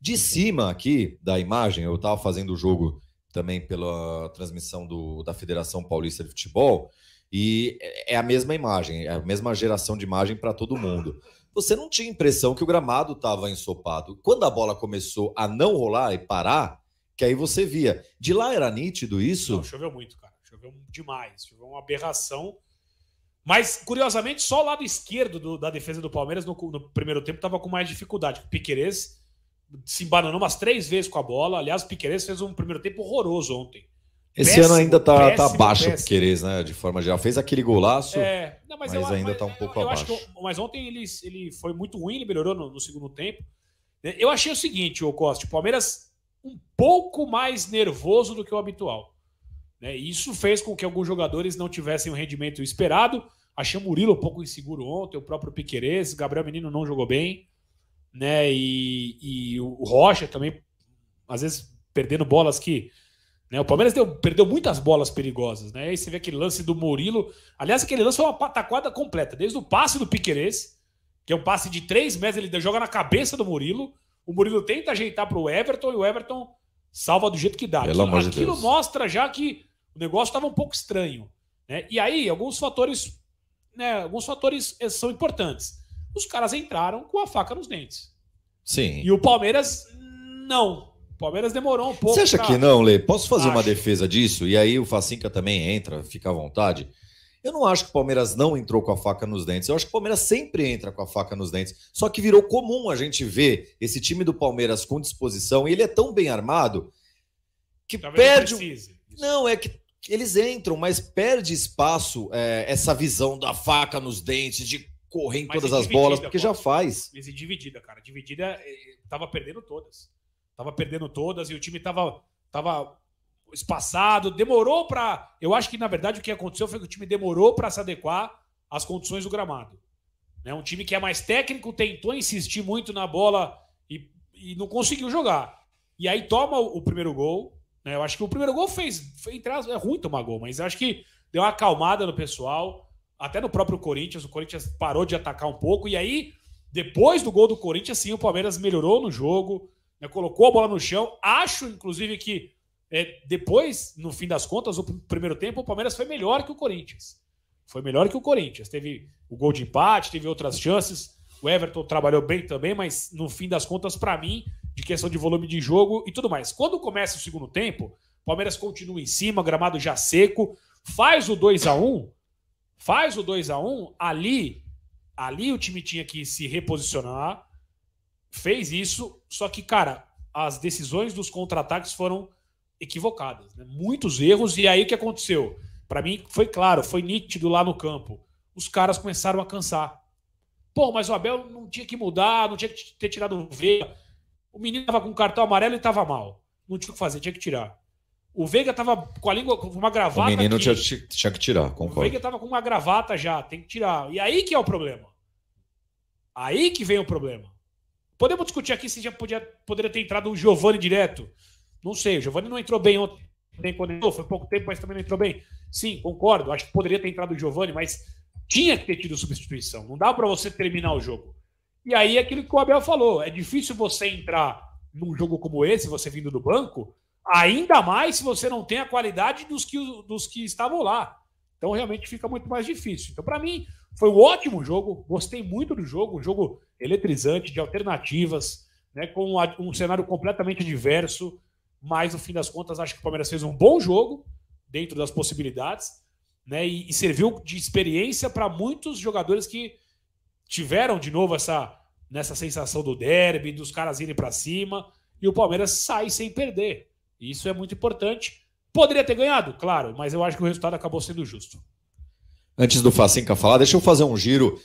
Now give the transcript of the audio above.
De cima aqui da imagem, eu estava fazendo o jogo também pela transmissão do, da Federação Paulista de Futebol, e é, é a mesma imagem, é a mesma geração de imagem para todo mundo. Você não tinha impressão que o gramado estava ensopado. Quando a bola começou a não rolar e parar, que aí você via. De lá era nítido isso? Não, choveu muito, cara. Choveu demais. Choveu uma aberração. Mas, curiosamente, só o lado esquerdo do, da defesa do Palmeiras no, no primeiro tempo estava com mais dificuldade. O Piquerez se embananou umas três vezes com a bola. Aliás, o Piqueires fez um primeiro tempo horroroso ontem. Esse péssimo, ano ainda tá, tá péssimo, tá abaixo péssimo. o Piqueires, né? De forma geral. Fez aquele golaço, é, não, mas, mas eu, ainda mas, tá um pouco eu, abaixo. mas ontem ele, ele foi muito ruim, ele melhorou no, no segundo tempo. É, eu achei o seguinte, o Costa, o Palmeiras um pouco mais nervoso do que o habitual. Né? Isso fez com que alguns jogadores não tivessem o rendimento esperado. Achei o Murilo um pouco inseguro ontem, o próprio Piqueires, Gabriel Menino não jogou bem né? E, e o Rocha também, às vezes, perdendo bolas que. Né? O Palmeiras deu, perdeu muitas bolas perigosas, né? E você vê aquele lance do Murilo. Aliás, aquele lance foi uma pataquada completa, desde o passe do Piquerez, que é um passe de três metros, ele joga na cabeça do Murilo. O Murilo tenta ajeitar para o Everton e o Everton salva do jeito que dá. Pelo aquilo, aquilo de mostra já que o negócio estava um pouco estranho. Né? E aí, alguns fatores, né, alguns fatores eh, são importantes os caras entraram com a faca nos dentes. Sim. E o Palmeiras, não. O Palmeiras demorou um pouco. Você acha pra... que não, Lê? Posso fazer acho. uma defesa disso? E aí o Facinca também entra, fica à vontade. Eu não acho que o Palmeiras não entrou com a faca nos dentes. Eu acho que o Palmeiras sempre entra com a faca nos dentes. Só que virou comum a gente ver esse time do Palmeiras com disposição. E ele é tão bem armado que Talvez perde. Não, é que eles entram, mas perde espaço é, essa visão da faca nos dentes, de correr em Mas todas as bolas, porque já faz. Mas e dividida, cara. Dividida, eh, tava perdendo todas. Tava perdendo todas e o time tava, tava espaçado. Demorou para. Eu acho que, na verdade, o que aconteceu foi que o time demorou para se adequar às condições do gramado. Né? Um time que é mais técnico tentou insistir muito na bola e, e não conseguiu jogar. E aí toma o, primeiro gol. Né? Eu acho que o primeiro gol fez. fez é ruim tomar gol, mas acho que deu uma acalmada no pessoal até no próprio Corinthians, o Corinthians parou de atacar um pouco, e aí, depois do gol do Corinthians, sim, o Palmeiras melhorou no jogo, né, colocou a bola no chão. Acho, inclusive, que é, depois, no fim das contas, o primeiro tempo, o Palmeiras foi melhor que o Corinthians. Foi melhor que o Corinthians. Teve o gol de empate, teve outras chances. O Everton trabalhou bem também, mas no fim das contas, para mim, de questão de volume de jogo e tudo mais. Quando começa o segundo tempo, o Palmeiras continua em cima, gramado já seco, faz o 2 a 1 Faz o 2 a 1 um, ali, ali o time tinha que se reposicionar, fez isso, só que, cara, as decisões dos contra-ataques foram equivocadas, né? muitos erros, e aí o que aconteceu? Para mim foi claro, foi nítido lá no campo. Os caras começaram a cansar. Pô, mas o Abel não tinha que mudar, não tinha que ter tirado o Veiga. O menino tava com cartão amarelo e tava mal. Não tinha o que fazer, tinha que tirar. O Veiga tava com a língua, com uma gravata. O menino Tinha, tinha que tirar, concordo. O Veiga tava com uma gravata já, tem que tirar. E aí que é o problema. Aí que vem o problema. Podemos discutir aqui se já podia, poderia ter entrado o Giovani direto. Não sei, o Giovani não entrou bem ontem, nem quando entrou, foi pouco tempo, mas também não entrou bem. Sim, concordo, acho que poderia ter entrado o Giovani, mas tinha que ter tido substituição. Não dá para você terminar o jogo. E aí aquilo que o Abel falou, é difícil você entrar num jogo como esse, você vindo do banco, Ainda mais se você não tem a qualidade dos que, dos que estavam lá. Então realmente fica muito mais difícil. Então, para mim, foi um ótimo jogo. Gostei muito do jogo, um jogo eletrizante, de alternativas, né, com um cenário completamente diverso. Mas, no fim das contas, acho que o Palmeiras fez um bom jogo dentro das possibilidades, né? E, e serviu de experiência para muitos jogadores que tiveram de novo essa nessa sensação do derby, dos caras irem para cima, e o Palmeiras sai sem perder. Isso é muito importante. Poderia ter ganhado? Claro, mas eu acho que o resultado acabou sendo justo. Antes do Facinca falar, deixa eu fazer um giro